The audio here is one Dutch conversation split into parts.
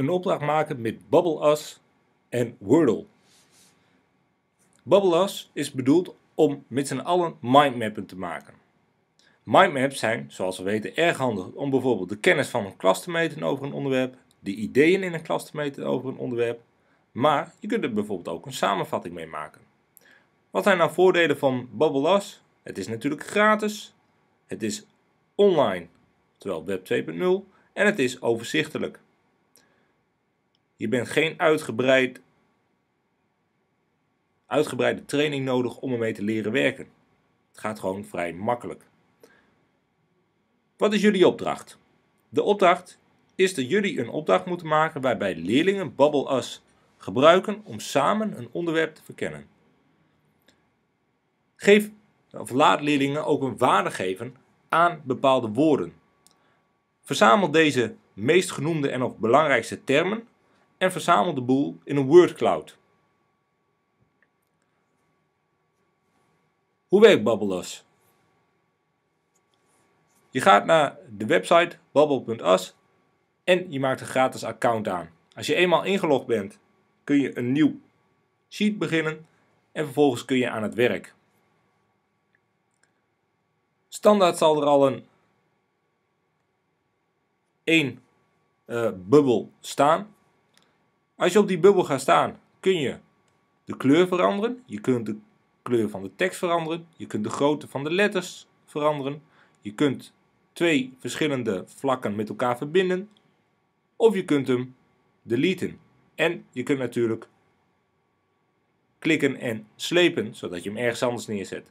een opdracht maken met Us en Wordle. Us is bedoeld om met z'n allen mindmappen te maken. Mindmaps zijn, zoals we weten, erg handig om bijvoorbeeld de kennis van een klas te meten over een onderwerp, de ideeën in een klas te meten over een onderwerp, maar je kunt er bijvoorbeeld ook een samenvatting mee maken. Wat zijn nou voordelen van Us? Het is natuurlijk gratis, het is online, terwijl Web 2.0, en het is overzichtelijk. Je bent geen uitgebreid, uitgebreide training nodig om ermee te leren werken. Het gaat gewoon vrij makkelijk. Wat is jullie opdracht? De opdracht is dat jullie een opdracht moeten maken waarbij leerlingen Bubble Us gebruiken om samen een onderwerp te verkennen. Geef of laat leerlingen ook een waarde geven aan bepaalde woorden. Verzamel deze meest genoemde en of belangrijkste termen en verzamel de boel in een wordcloud. Hoe werkt Bubbleus? Je gaat naar de website babbel.as en je maakt een gratis account aan. Als je eenmaal ingelogd bent, kun je een nieuw sheet beginnen en vervolgens kun je aan het werk. Standaard zal er al een één uh, bubbel staan als je op die bubbel gaat staan, kun je de kleur veranderen. Je kunt de kleur van de tekst veranderen. Je kunt de grootte van de letters veranderen. Je kunt twee verschillende vlakken met elkaar verbinden. Of je kunt hem deleten. En je kunt natuurlijk klikken en slepen, zodat je hem ergens anders neerzet.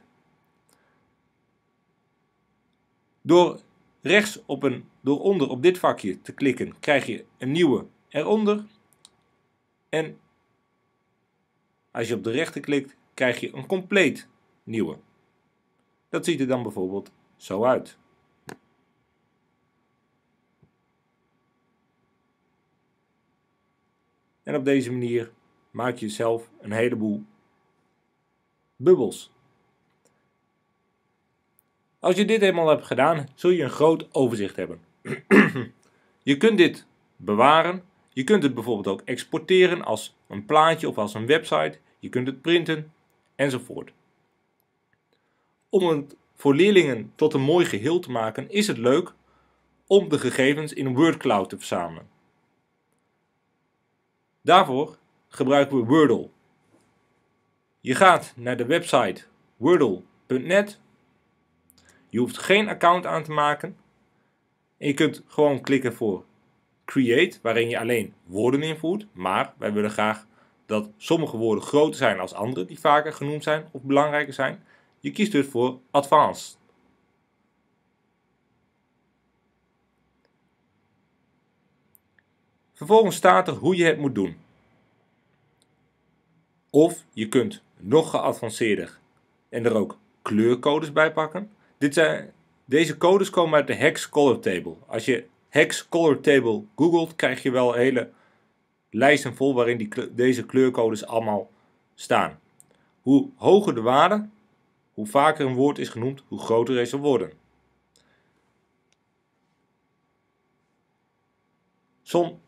Door rechts op een, door onder op dit vakje te klikken, krijg je een nieuwe eronder. En als je op de rechter klikt, krijg je een compleet nieuwe. Dat ziet er dan bijvoorbeeld zo uit. En op deze manier maak je zelf een heleboel bubbels. Als je dit helemaal hebt gedaan, zul je een groot overzicht hebben. je kunt dit bewaren je kunt het bijvoorbeeld ook exporteren als een plaatje of als een website. Je kunt het printen enzovoort. Om het voor leerlingen tot een mooi geheel te maken is het leuk om de gegevens in WordCloud te verzamelen. Daarvoor gebruiken we Wordle. Je gaat naar de website wordle.net. Je hoeft geen account aan te maken. En je kunt gewoon klikken voor Create, waarin je alleen woorden invoert. Maar wij willen graag dat sommige woorden groter zijn als andere, die vaker genoemd zijn of belangrijker zijn. Je kiest dus voor Advanced. Vervolgens staat er hoe je het moet doen. Of je kunt nog geavanceerder en er ook kleurcodes bij pakken. Dit deze codes komen uit de hex color table. Als je hex color table googelt, krijg je wel hele lijsten vol waarin die, deze kleurcodes allemaal staan. Hoe hoger de waarde, hoe vaker een woord is genoemd, hoe groter deze worden. Zo'n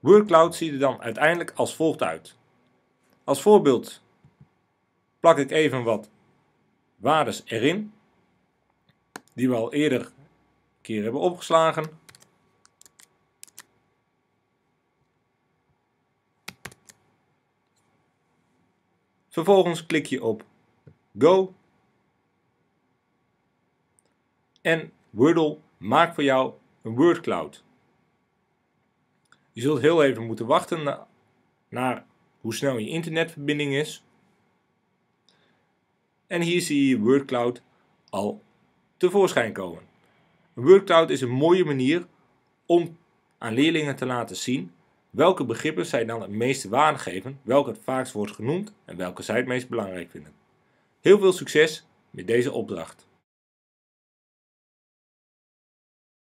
wordcloud ziet er dan uiteindelijk als volgt uit. Als voorbeeld plak ik even wat waardes erin, die we al eerder een keer hebben opgeslagen. Vervolgens klik je op Go. En Wordle maakt voor jou een wordcloud. Je zult heel even moeten wachten naar hoe snel je internetverbinding is. En hier zie je wordcloud al tevoorschijn komen. Een wordcloud is een mooie manier om aan leerlingen te laten zien Welke begrippen zij dan het meeste waarde welke het vaakst wordt genoemd en welke zij het meest belangrijk vinden. Heel veel succes met deze opdracht.